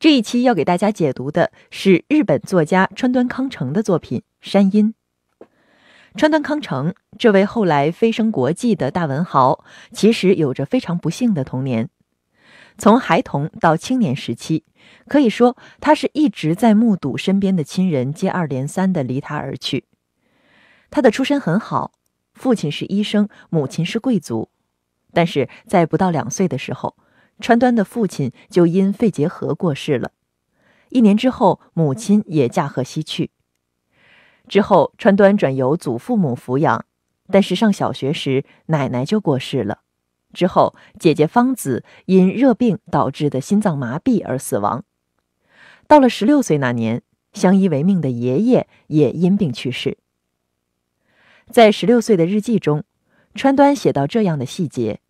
这一期要给大家解读的是日本作家川端康成的作品《山阴》。川端康成这位后来飞升国际的大文豪，其实有着非常不幸的童年。从孩童到青年时期，可以说他是一直在目睹身边的亲人接二连三的离他而去。他的出身很好，父亲是医生，母亲是贵族，但是在不到两岁的时候。川端的父亲就因肺结核过世了，一年之后，母亲也驾鹤西去。之后，川端转由祖父母抚养，但是上小学时，奶奶就过世了。之后，姐姐芳子因热病导致的心脏麻痹而死亡。到了十六岁那年，相依为命的爷爷也因病去世。在十六岁的日记中，川端写到这样的细节。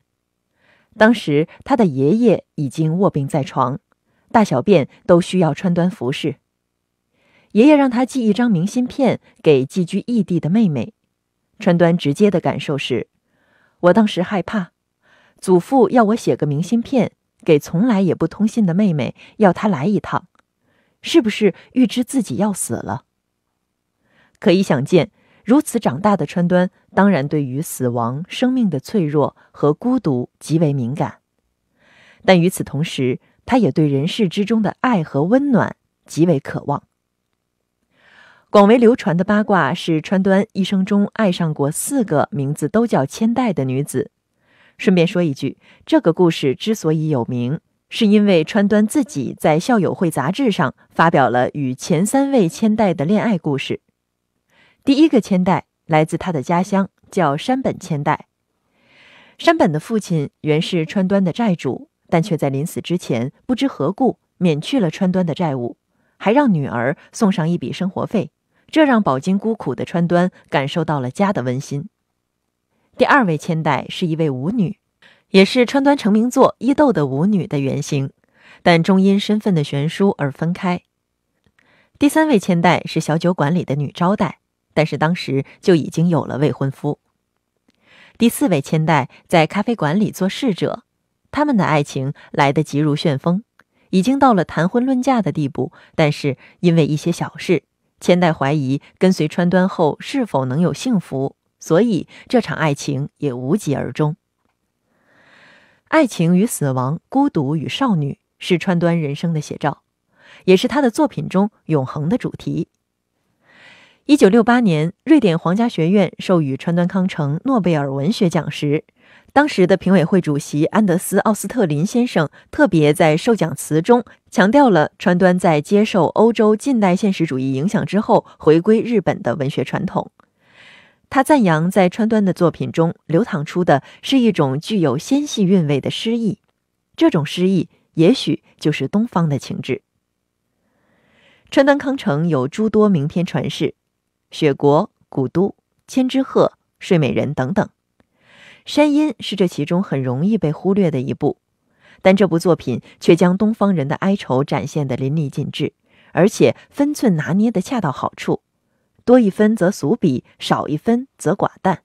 当时他的爷爷已经卧病在床，大小便都需要穿端服侍。爷爷让他寄一张明信片给寄居异地的妹妹。川端直接的感受是：我当时害怕，祖父要我写个明信片给从来也不通信的妹妹，要她来一趟，是不是预知自己要死了？可以想见。如此长大的川端，当然对于死亡、生命的脆弱和孤独极为敏感，但与此同时，他也对人世之中的爱和温暖极为渴望。广为流传的八卦是川端一生中爱上过四个名字都叫千代的女子。顺便说一句，这个故事之所以有名，是因为川端自己在校友会杂志上发表了与前三位千代的恋爱故事。第一个千代来自他的家乡，叫山本千代。山本的父亲原是川端的债主，但却在临死之前不知何故免去了川端的债务，还让女儿送上一笔生活费，这让饱经孤苦的川端感受到了家的温馨。第二位千代是一位舞女，也是川端成名作《伊豆》的舞女的原型，但终因身份的悬殊而分开。第三位千代是小酒馆里的女招待。但是当时就已经有了未婚夫。第四位千代在咖啡馆里做侍者，他们的爱情来得急如旋风，已经到了谈婚论嫁的地步。但是因为一些小事，千代怀疑跟随川端后是否能有幸福，所以这场爱情也无疾而终。爱情与死亡、孤独与少女，是川端人生的写照，也是他的作品中永恒的主题。一九六八年，瑞典皇家学院授予川端康成诺贝尔文学奖时，当时的评委会主席安德斯·奥斯特林先生特别在授奖词中强调了川端在接受欧洲近代现实主义影响之后回归日本的文学传统。他赞扬在川端的作品中流淌出的是一种具有纤细韵味的诗意，这种诗意也许就是东方的情致。川端康成有诸多名篇传世。雪国、古都、千只鹤、睡美人等等，《山阴是这其中很容易被忽略的一部，但这部作品却将东方人的哀愁展现得淋漓尽致，而且分寸拿捏得恰到好处，多一分则俗比，少一分则寡淡。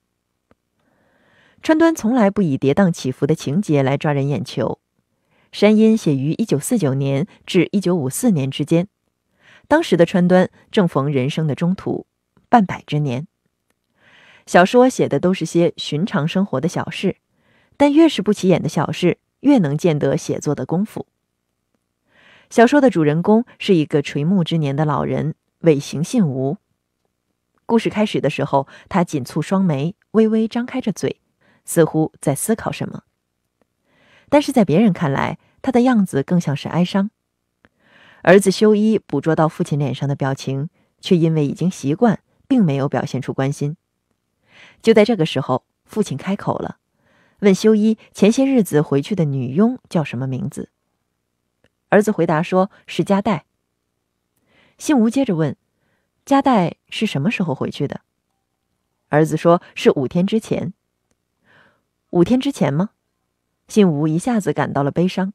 川端从来不以跌宕起伏的情节来抓人眼球，《山阴》写于一九四九年至一九五四年之间，当时的川端正逢人生的中途。半百之年，小说写的都是些寻常生活的小事，但越是不起眼的小事，越能见得写作的功夫。小说的主人公是一个垂暮之年的老人，尾形信吾。故事开始的时候，他紧蹙双眉，微微张开着嘴，似乎在思考什么。但是在别人看来，他的样子更像是哀伤。儿子修一捕捉到父亲脸上的表情，却因为已经习惯。并没有表现出关心。就在这个时候，父亲开口了，问修一前些日子回去的女佣叫什么名字。儿子回答说是加代。姓吴接着问：“加代是什么时候回去的？”儿子说是五天之前。五天之前吗？姓吴一下子感到了悲伤，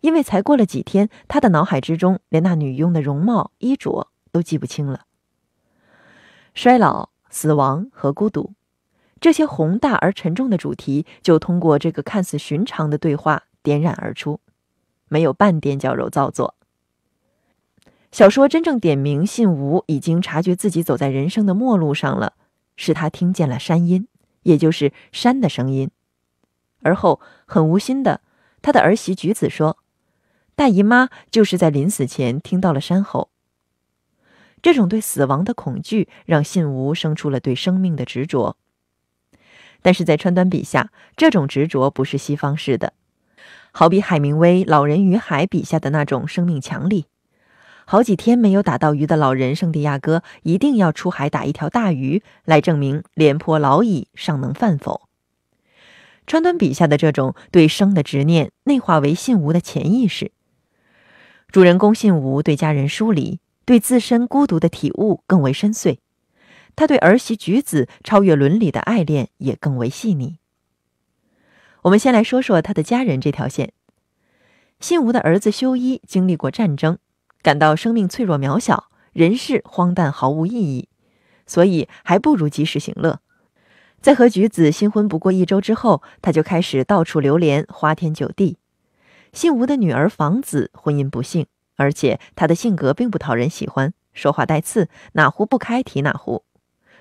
因为才过了几天，他的脑海之中连那女佣的容貌衣着都记不清了。衰老、死亡和孤独，这些宏大而沉重的主题，就通过这个看似寻常的对话点染而出，没有半点矫揉造作。小说真正点名信吾已经察觉自己走在人生的末路上了，是他听见了山音，也就是山的声音。而后很无心的，他的儿媳菊子说：“大姨妈就是在临死前听到了山吼。”这种对死亡的恐惧，让信吾生出了对生命的执着。但是，在川端笔下，这种执着不是西方式的，好比海明威《老人与海》笔下的那种生命强力。好几天没有打到鱼的老人圣地亚哥，一定要出海打一条大鱼来证明“廉颇老矣，尚能饭否”。川端笔下的这种对生的执念，内化为信吾的潜意识。主人公信吾对家人疏离。对自身孤独的体悟更为深邃，他对儿媳菊子超越伦理的爱恋也更为细腻。我们先来说说他的家人这条线。姓吴的儿子修一经历过战争，感到生命脆弱渺小，人世荒诞毫无意义，所以还不如及时行乐。在和菊子新婚不过一周之后，他就开始到处流连，花天酒地。姓吴的女儿房子婚姻不幸。而且他的性格并不讨人喜欢，说话带刺，哪壶不开提哪壶，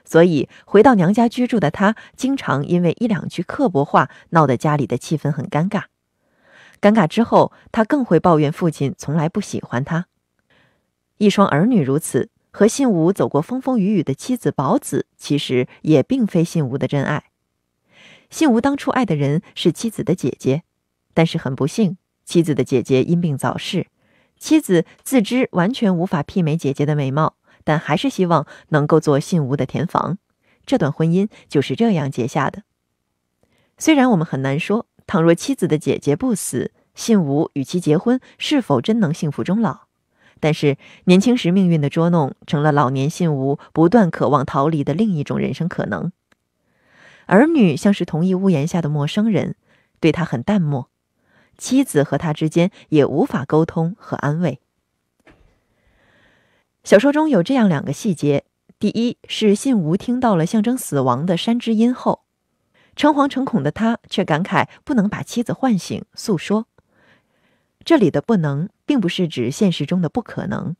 所以回到娘家居住的他，经常因为一两句刻薄话，闹得家里的气氛很尴尬。尴尬之后，他更会抱怨父亲从来不喜欢他。一双儿女如此，和信吾走过风风雨雨的妻子宝子，其实也并非信吾的真爱。信吾当初爱的人是妻子的姐姐，但是很不幸，妻子的姐姐因病早逝。妻子自知完全无法媲美姐姐的美貌，但还是希望能够做信吴的填房。这段婚姻就是这样结下的。虽然我们很难说，倘若妻子的姐姐不死，信吴与其结婚是否真能幸福终老，但是年轻时命运的捉弄，成了老年信吴不断渴望逃离的另一种人生可能。儿女像是同一屋檐下的陌生人，对他很淡漠。妻子和他之间也无法沟通和安慰。小说中有这样两个细节：第一，是信吾听到了象征死亡的山之音后，诚惶诚恐的他却感慨不能把妻子唤醒诉说。这里的“不能”并不是指现实中的不可能，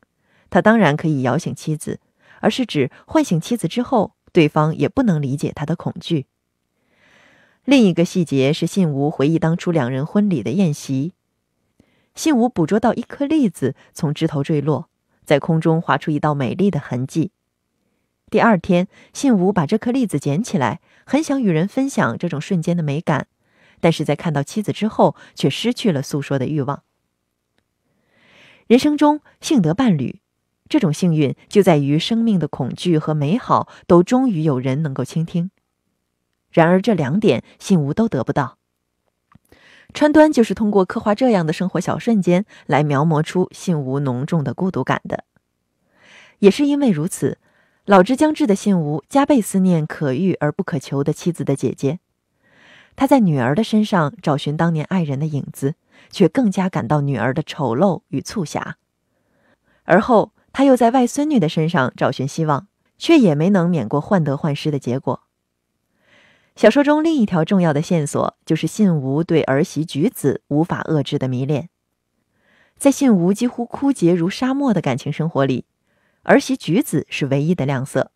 他当然可以摇醒妻子，而是指唤醒妻子之后，对方也不能理解他的恐惧。另一个细节是，信吾回忆当初两人婚礼的宴席。信吾捕捉到一颗栗子从枝头坠落，在空中划出一道美丽的痕迹。第二天，信吾把这颗栗子捡起来，很想与人分享这种瞬间的美感，但是在看到妻子之后，却失去了诉说的欲望。人生中幸得伴侣，这种幸运就在于生命的恐惧和美好都终于有人能够倾听。然而，这两点信吾都得不到。川端就是通过刻画这样的生活小瞬间，来描摹出信吾浓重的孤独感的。也是因为如此，老之将至的信吾加倍思念可遇而不可求的妻子的姐姐。他在女儿的身上找寻当年爱人的影子，却更加感到女儿的丑陋与促狭。而后，他又在外孙女的身上找寻希望，却也没能免过患得患失的结果。小说中另一条重要的线索，就是信吾对儿媳菊子无法遏制的迷恋。在信吾几乎枯竭如沙漠的感情生活里，儿媳菊子是唯一的亮色。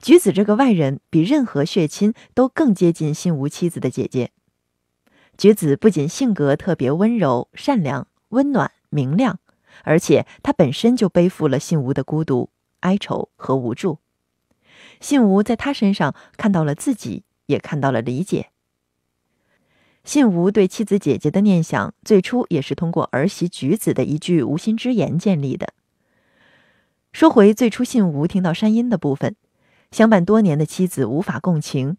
菊子这个外人，比任何血亲都更接近信吾妻子的姐姐。菊子不仅性格特别温柔、善良、温暖、明亮，而且她本身就背负了信吾的孤独、哀愁和无助。信吾在他身上看到了自己，也看到了理解。信吾对妻子姐姐的念想，最初也是通过儿媳菊子的一句无心之言建立的。说回最初，信吾听到山音的部分，相伴多年的妻子无法共情，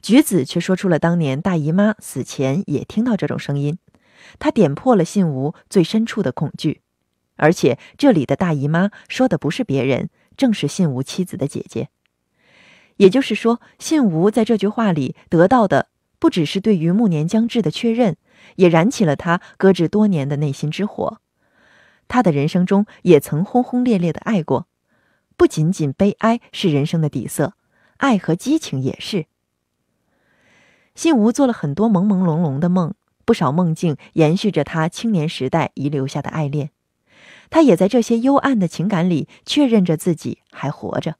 菊子却说出了当年大姨妈死前也听到这种声音，她点破了信吾最深处的恐惧，而且这里的大姨妈说的不是别人，正是信吾妻子的姐姐。也就是说，信吾在这句话里得到的，不只是对于暮年将至的确认，也燃起了他搁置多年的内心之火。他的人生中也曾轰轰烈烈的爱过，不仅仅悲哀是人生的底色，爱和激情也是。信吾做了很多朦朦胧胧的梦，不少梦境延续着他青年时代遗留下的爱恋。他也在这些幽暗的情感里确认着自己还活着。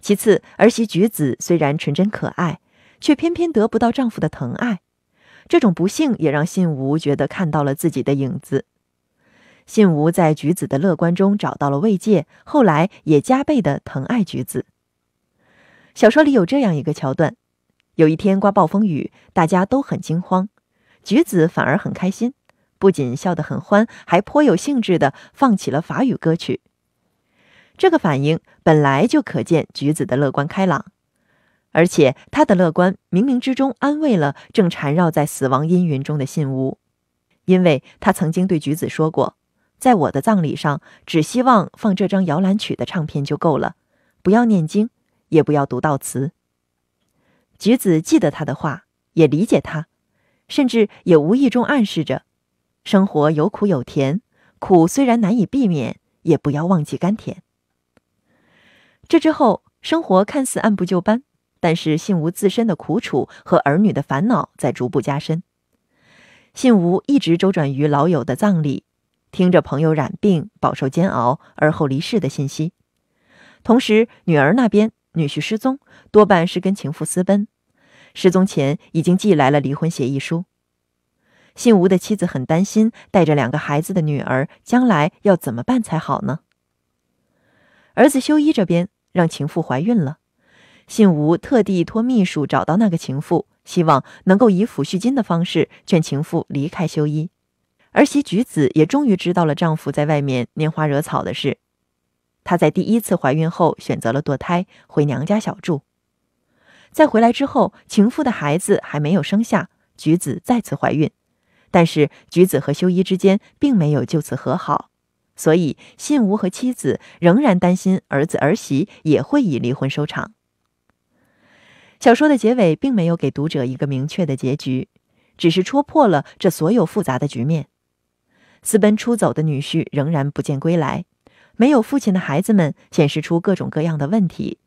其次，儿媳菊子虽然纯真可爱，却偏偏得不到丈夫的疼爱。这种不幸也让信吾觉得看到了自己的影子。信吾在菊子的乐观中找到了慰藉，后来也加倍的疼爱菊子。小说里有这样一个桥段：有一天刮暴风雨，大家都很惊慌，菊子反而很开心，不仅笑得很欢，还颇有兴致地放起了法语歌曲。这个反应本来就可见橘子的乐观开朗，而且他的乐观冥冥之中安慰了正缠绕在死亡阴云中的信吾，因为他曾经对橘子说过：“在我的葬礼上，只希望放这张摇篮曲的唱片就够了，不要念经，也不要读悼词。”橘子记得他的话，也理解他，甚至也无意中暗示着：生活有苦有甜，苦虽然难以避免，也不要忘记甘甜。这之后，生活看似按部就班，但是信吴自身的苦楚和儿女的烦恼在逐步加深。信吴一直周转于老友的葬礼，听着朋友染病、饱受煎熬而后离世的信息，同时女儿那边女婿失踪，多半是跟情妇私奔，失踪前已经寄来了离婚协议书。信吴的妻子很担心，带着两个孩子的女儿将来要怎么办才好呢？儿子修一这边。让情妇怀孕了，信吾特地托秘书找到那个情妇，希望能够以抚恤金的方式劝情妇离开修一。儿媳菊子也终于知道了丈夫在外面拈花惹草的事。她在第一次怀孕后选择了堕胎，回娘家小住。在回来之后，情妇的孩子还没有生下，菊子再次怀孕，但是菊子和修一之间并没有就此和好。所以，信吾和妻子仍然担心儿子儿媳也会以离婚收场。小说的结尾并没有给读者一个明确的结局，只是戳破了这所有复杂的局面。私奔出走的女婿仍然不见归来，没有父亲的孩子们显示出各种各样的问题。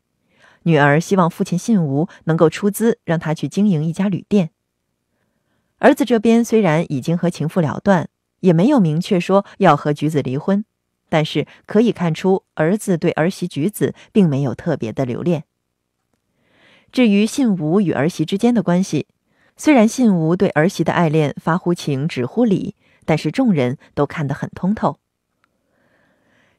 女儿希望父亲信吾能够出资让她去经营一家旅店。儿子这边虽然已经和情妇了断。也没有明确说要和橘子离婚，但是可以看出儿子对儿媳橘子并没有特别的留恋。至于信吾与儿媳之间的关系，虽然信吾对儿媳的爱恋发乎情止乎礼，但是众人都看得很通透。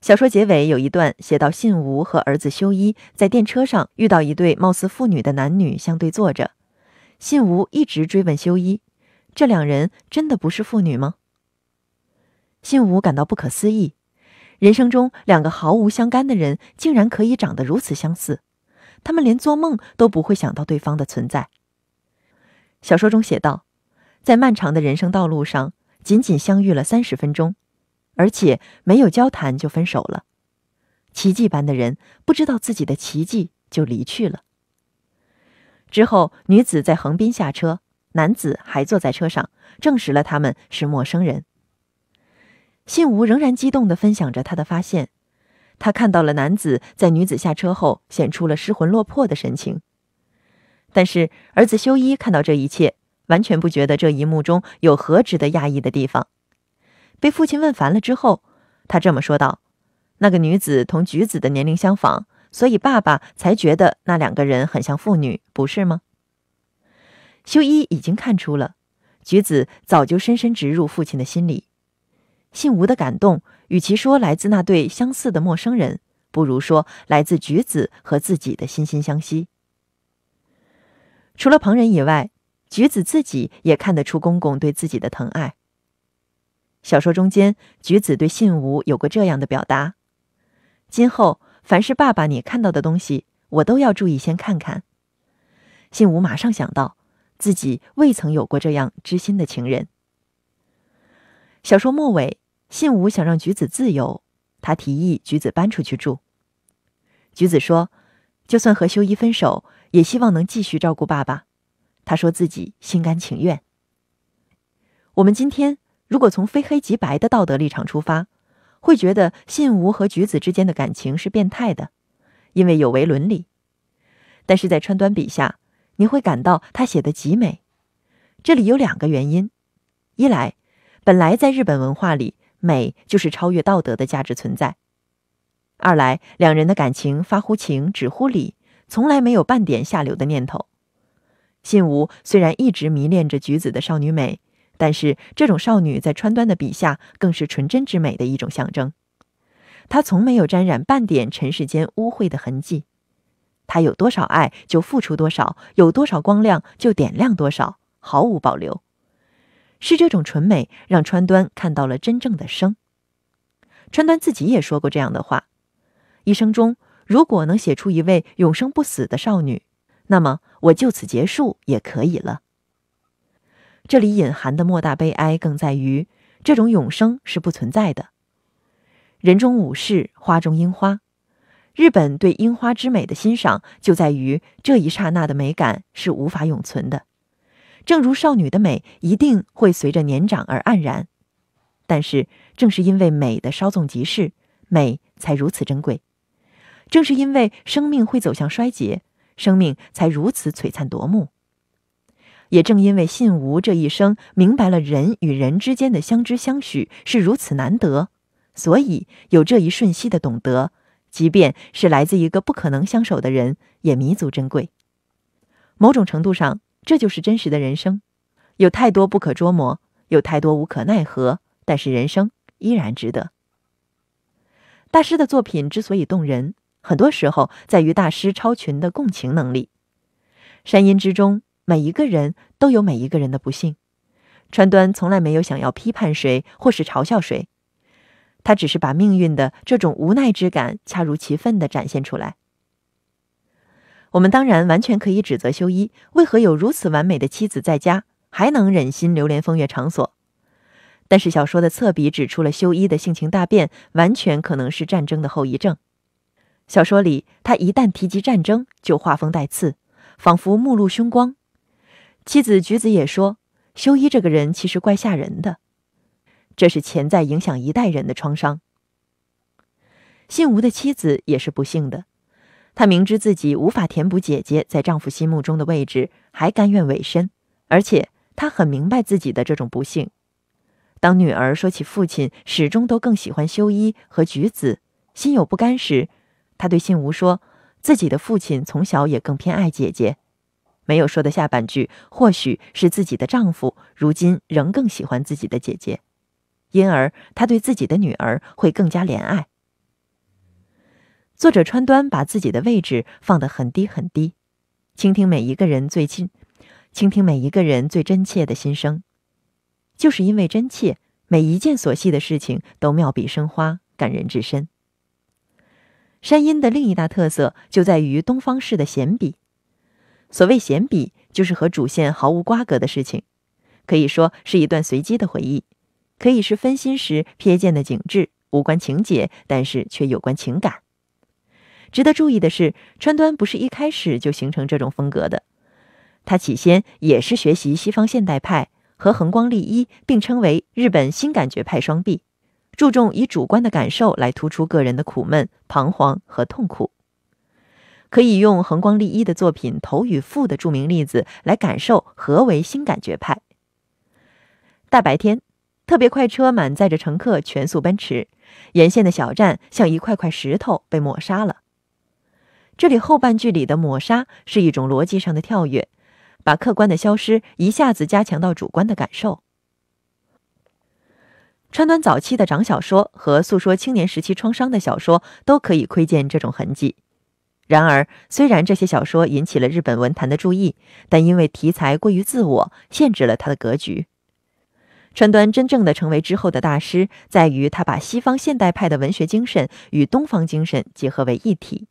小说结尾有一段写到，信吾和儿子修一在电车上遇到一对貌似父女的男女相对坐着，信吾一直追问修一，这两人真的不是父女吗？信吾感到不可思议，人生中两个毫无相干的人竟然可以长得如此相似，他们连做梦都不会想到对方的存在。小说中写道：“在漫长的人生道路上，仅仅相遇了三十分钟，而且没有交谈就分手了。奇迹般的人不知道自己的奇迹就离去了。”之后，女子在横滨下车，男子还坐在车上，证实了他们是陌生人。信吾仍然激动地分享着他的发现，他看到了男子在女子下车后显出了失魂落魄的神情。但是儿子修一看到这一切，完全不觉得这一幕中有何值得讶异的地方。被父亲问烦了之后，他这么说道：“那个女子同橘子的年龄相仿，所以爸爸才觉得那两个人很像父女，不是吗？”修一已经看出了，橘子早就深深植入父亲的心里。信吴的感动，与其说来自那对相似的陌生人，不如说来自橘子和自己的心心相惜。除了旁人以外，橘子自己也看得出公公对自己的疼爱。小说中间，橘子对信吴有过这样的表达：“今后凡是爸爸你看到的东西，我都要注意先看看。”信吴马上想到，自己未曾有过这样知心的情人。小说末尾。信吾想让橘子自由，他提议橘子搬出去住。橘子说：“就算和修一分手，也希望能继续照顾爸爸。”他说自己心甘情愿。我们今天如果从非黑即白的道德立场出发，会觉得信吾和橘子之间的感情是变态的，因为有违伦理。但是在川端笔下，你会感到他写的极美。这里有两个原因：一来，本来在日本文化里，美就是超越道德的价值存在。二来，两人的感情发乎情，止乎礼，从来没有半点下流的念头。信吾虽然一直迷恋着橘子的少女美，但是这种少女在川端的笔下，更是纯真之美的一种象征。她从没有沾染半点尘世间污秽的痕迹，她有多少爱就付出多少，有多少光亮就点亮多少，毫无保留。是这种纯美，让川端看到了真正的生。川端自己也说过这样的话：一生中，如果能写出一位永生不死的少女，那么我就此结束也可以了。这里隐含的莫大悲哀，更在于这种永生是不存在的。人中武士，花中樱花。日本对樱花之美的欣赏，就在于这一刹那的美感是无法永存的。正如少女的美一定会随着年长而黯然，但是正是因为美的稍纵即逝，美才如此珍贵；正是因为生命会走向衰竭，生命才如此璀璨夺目。也正因为信吾这一生明白了人与人之间的相知相许是如此难得，所以有这一瞬息的懂得，即便是来自一个不可能相守的人，也弥足珍贵。某种程度上。这就是真实的人生，有太多不可捉摸，有太多无可奈何，但是人生依然值得。大师的作品之所以动人，很多时候在于大师超群的共情能力。山阴之中，每一个人都有每一个人的不幸。川端从来没有想要批判谁或是嘲笑谁，他只是把命运的这种无奈之感恰如其分的展现出来。我们当然完全可以指责修一为何有如此完美的妻子在家，还能忍心流连风月场所。但是小说的侧笔指出了修一的性情大变，完全可能是战争的后遗症。小说里他一旦提及战争，就画风带刺，仿佛目露凶光。妻子菊子也说，修一这个人其实怪吓人的，这是潜在影响一代人的创伤。姓吴的妻子也是不幸的。她明知自己无法填补姐姐在丈夫心目中的位置，还甘愿委身，而且她很明白自己的这种不幸。当女儿说起父亲始终都更喜欢修一和菊子，心有不甘时，她对信吾说：“自己的父亲从小也更偏爱姐姐，没有说的下半句，或许是自己的丈夫如今仍更喜欢自己的姐姐，因而她对自己的女儿会更加怜爱。”作者川端把自己的位置放得很低很低，倾听每一个人最近，倾听每一个人最真切的心声，就是因为真切，每一件琐细的事情都妙笔生花，感人至深。山阴的另一大特色就在于东方式的闲笔，所谓闲笔，就是和主线毫无瓜葛的事情，可以说是一段随机的回忆，可以是分心时瞥见的景致，无关情节，但是却有关情感。值得注意的是，川端不是一开始就形成这种风格的，他起先也是学习西方现代派和横光利一并称为日本新感觉派双璧，注重以主观的感受来突出个人的苦闷、彷徨和痛苦。可以用横光利一的作品《头与腹》的著名例子来感受何为新感觉派。大白天，特别快车满载着乘客全速奔驰，沿线的小站像一块块石头被抹杀了。这里后半句里的抹杀是一种逻辑上的跳跃，把客观的消失一下子加强到主观的感受。川端早期的长小说和诉说青年时期创伤的小说都可以窥见这种痕迹。然而，虽然这些小说引起了日本文坛的注意，但因为题材过于自我，限制了他的格局。川端真正的成为之后的大师，在于他把西方现代派的文学精神与东方精神结合为一体。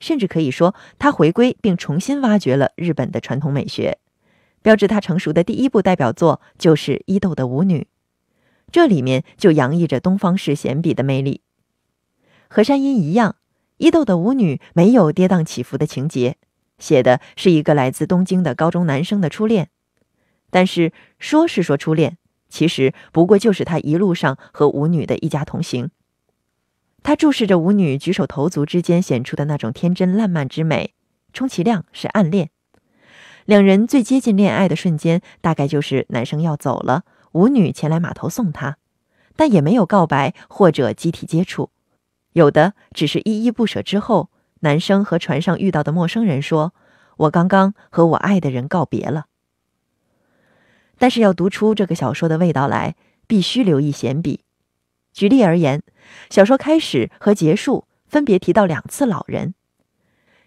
甚至可以说，他回归并重新挖掘了日本的传统美学。标志他成熟的第一部代表作就是伊豆的舞女，这里面就洋溢着东方式闲笔的魅力。和山音一样，伊豆的舞女没有跌宕起伏的情节，写的是一个来自东京的高中男生的初恋。但是说是说初恋，其实不过就是他一路上和舞女的一家同行。他注视着舞女举手投足之间显出的那种天真烂漫之美，充其量是暗恋。两人最接近恋爱的瞬间，大概就是男生要走了，舞女前来码头送他，但也没有告白或者集体接触，有的只是依依不舍之后，男生和船上遇到的陌生人说：“我刚刚和我爱的人告别了。”但是要读出这个小说的味道来，必须留意闲笔。举例而言。小说开始和结束分别提到两次老人，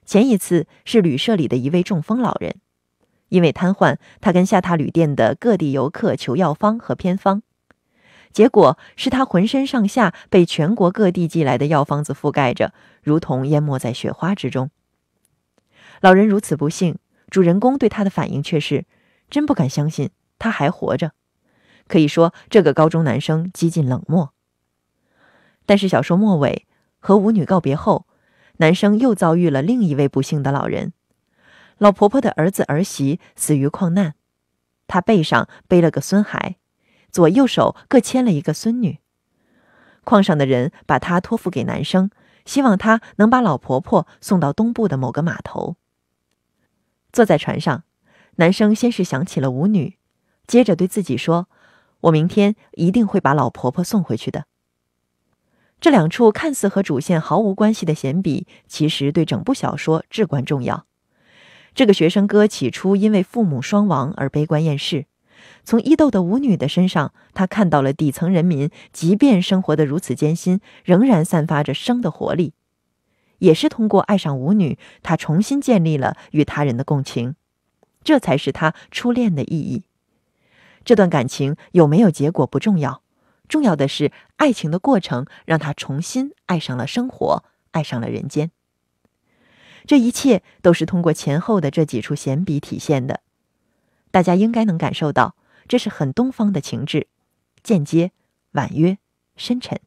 前一次是旅社里的一位中风老人，因为瘫痪，他跟下榻旅店的各地游客求药方和偏方，结果是他浑身上下被全国各地寄来的药方子覆盖着，如同淹没在雪花之中。老人如此不幸，主人公对他的反应却是真不敢相信他还活着。可以说，这个高中男生几近冷漠。但是小说末尾，和舞女告别后，男生又遭遇了另一位不幸的老人。老婆婆的儿子儿媳死于矿难，他背上背了个孙孩，左右手各牵了一个孙女。矿上的人把他托付给男生，希望他能把老婆婆送到东部的某个码头。坐在船上，男生先是想起了舞女，接着对自己说：“我明天一定会把老婆婆送回去的。”这两处看似和主线毫无关系的闲笔，其实对整部小说至关重要。这个学生哥起初因为父母双亡而悲观厌世，从伊豆的舞女的身上，他看到了底层人民即便生活得如此艰辛，仍然散发着生的活力。也是通过爱上舞女，他重新建立了与他人的共情，这才是他初恋的意义。这段感情有没有结果不重要。重要的是，爱情的过程让他重新爱上了生活，爱上了人间。这一切都是通过前后的这几处闲笔体现的，大家应该能感受到，这是很东方的情致，间接、婉约、深沉。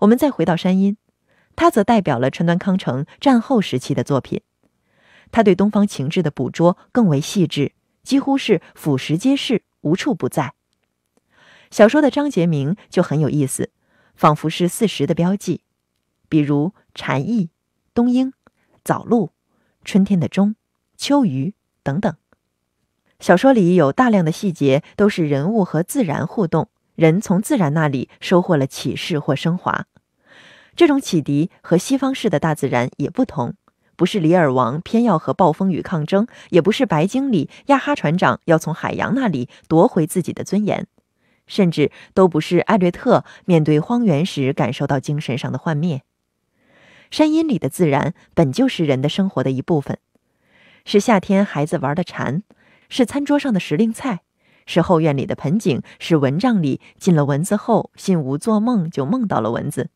我们再回到山阴，它则代表了川端康成战后时期的作品，他对东方情致的捕捉更为细致，几乎是俯拾皆是，无处不在。小说的章节名就很有意思，仿佛是四时的标记，比如《蝉翼》《冬樱》《早露》《春天的钟》《秋雨》等等。小说里有大量的细节，都是人物和自然互动，人从自然那里收获了启示或升华。这种启迪和西方式的大自然也不同，不是李尔王偏要和暴风雨抗争，也不是白鲸里亚哈船长要从海洋那里夺回自己的尊严。甚至都不是艾略特面对荒原时感受到精神上的幻灭。山阴里的自然本就是人的生活的一部分，是夏天孩子玩的蝉，是餐桌上的时令菜，是后院里的盆景，是蚊帐里进了蚊子后，信吾做梦就梦到了蚊子。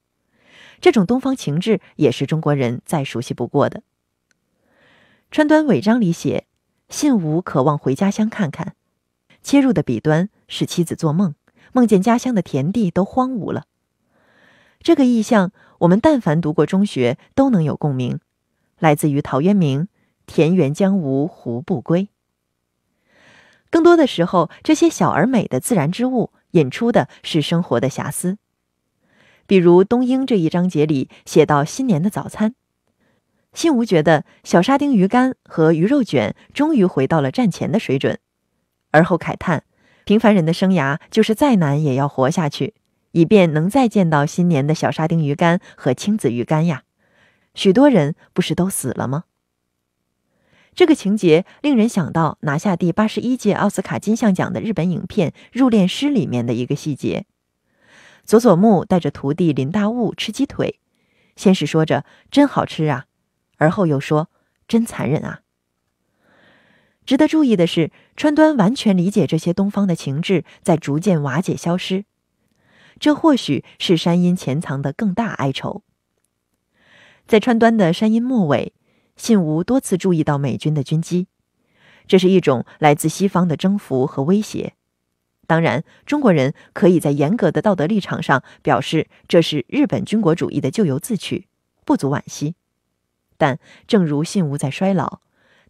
这种东方情志也是中国人再熟悉不过的。川端尾章里写，信吾渴望回家乡看看。切入的笔端是妻子做梦。梦见家乡的田地都荒芜了。这个意象，我们但凡读过中学都能有共鸣，来自于陶渊明“田园将芜胡不归”。更多的时候，这些小而美的自然之物，引出的是生活的瑕疵，比如《冬英》这一章节里写到新年的早餐，信无觉得小沙丁鱼干和鱼肉卷终于回到了战前的水准，而后慨叹。平凡人的生涯就是再难也要活下去，以便能再见到新年的小沙丁鱼干和青子鱼干呀。许多人不是都死了吗？这个情节令人想到拿下第八十一届奥斯卡金像奖的日本影片《入殓师》里面的一个细节：佐佐木带着徒弟林大悟吃鸡腿，先是说着“真好吃啊”，而后又说“真残忍啊”。值得注意的是，川端完全理解这些东方的情志在逐渐瓦解消失，这或许是山阴潜藏的更大哀愁。在川端的山阴末尾，信吾多次注意到美军的军机，这是一种来自西方的征服和威胁。当然，中国人可以在严格的道德立场上表示，这是日本军国主义的咎由自取，不足惋惜。但正如信吾在衰老。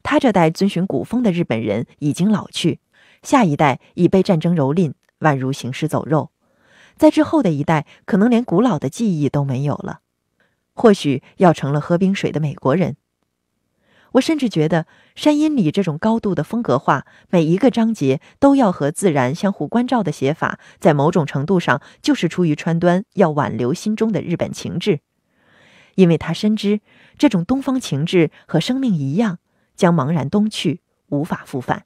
他这代遵循古风的日本人已经老去，下一代已被战争蹂躏，宛如行尸走肉；在之后的一代，可能连古老的记忆都没有了，或许要成了喝冰水的美国人。我甚至觉得，《山阴里》这种高度的风格化，每一个章节都要和自然相互关照的写法，在某种程度上，就是出于川端要挽留心中的日本情志，因为他深知这种东方情志和生命一样。将茫然东去，无法复返。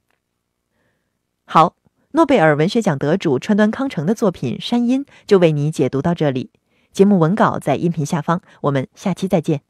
好，诺贝尔文学奖得主川端康成的作品《山阴》就为你解读到这里。节目文稿在音频下方，我们下期再见。